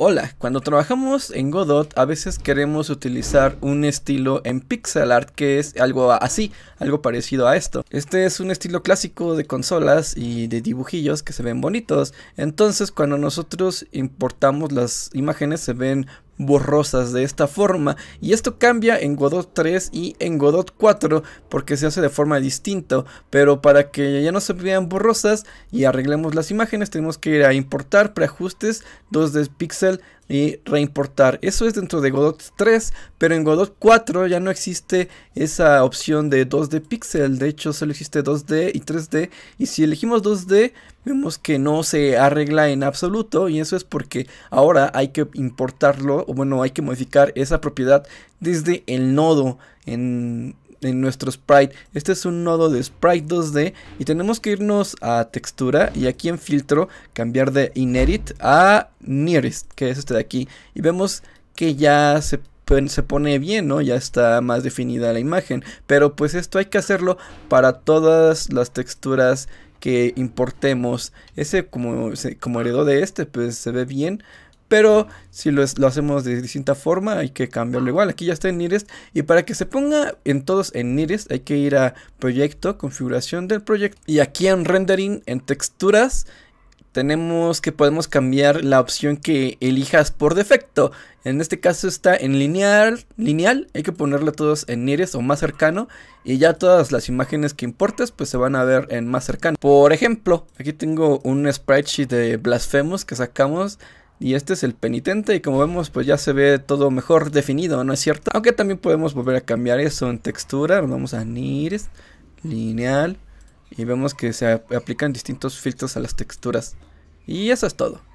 Hola, cuando trabajamos en Godot a veces queremos utilizar un estilo en pixel art que es algo así, algo parecido a esto. Este es un estilo clásico de consolas y de dibujillos que se ven bonitos, entonces cuando nosotros importamos las imágenes se ven borrosas de esta forma. Y esto cambia en Godot 3 y en Godot 4 porque se hace de forma distinta. Pero para que ya no se vean borrosas y arreglemos las imágenes tenemos que ir a importar preajustes 2 de pixel y reimportar. Eso es dentro de Godot 3, pero en Godot 4 ya no existe esa opción de 2D pixel, de hecho solo existe 2D y 3D, y si elegimos 2D vemos que no se arregla en absoluto y eso es porque ahora hay que importarlo, o bueno, hay que modificar esa propiedad desde el nodo en en nuestro sprite. Este es un nodo de sprite 2D y tenemos que irnos a textura y aquí en filtro cambiar de inherit a nearest, que es este de aquí. Y vemos que ya se se pone bien, ¿no? Ya está más definida la imagen. Pero pues esto hay que hacerlo para todas las texturas que importemos. Ese como, como heredó de este, pues se ve bien. Pero si lo, hacemos de distinta forma, hay que cambiarlo igual. Aquí ya está en Nires Y para que se ponga en todos en Nires hay que ir a Proyecto, Configuración del proyecto. Y aquí en Rendering, en Texturas, tenemos que podemos cambiar la opción que elijas por defecto. En este caso está en lineal, lineal, hay que ponerlo todos en Nires o más cercano y ya todas las imágenes que importes pues se van a ver en más cercano. Por ejemplo, aquí tengo un sprite sheet de Blasphemous que sacamos y este es el penitente y como vemos pues ya se ve todo mejor definido, ¿no es cierto? Aunque también podemos volver a cambiar eso en textura, vamos a NIRS, lineal, y vemos que se aplican distintos filtros a las texturas. Y eso es todo.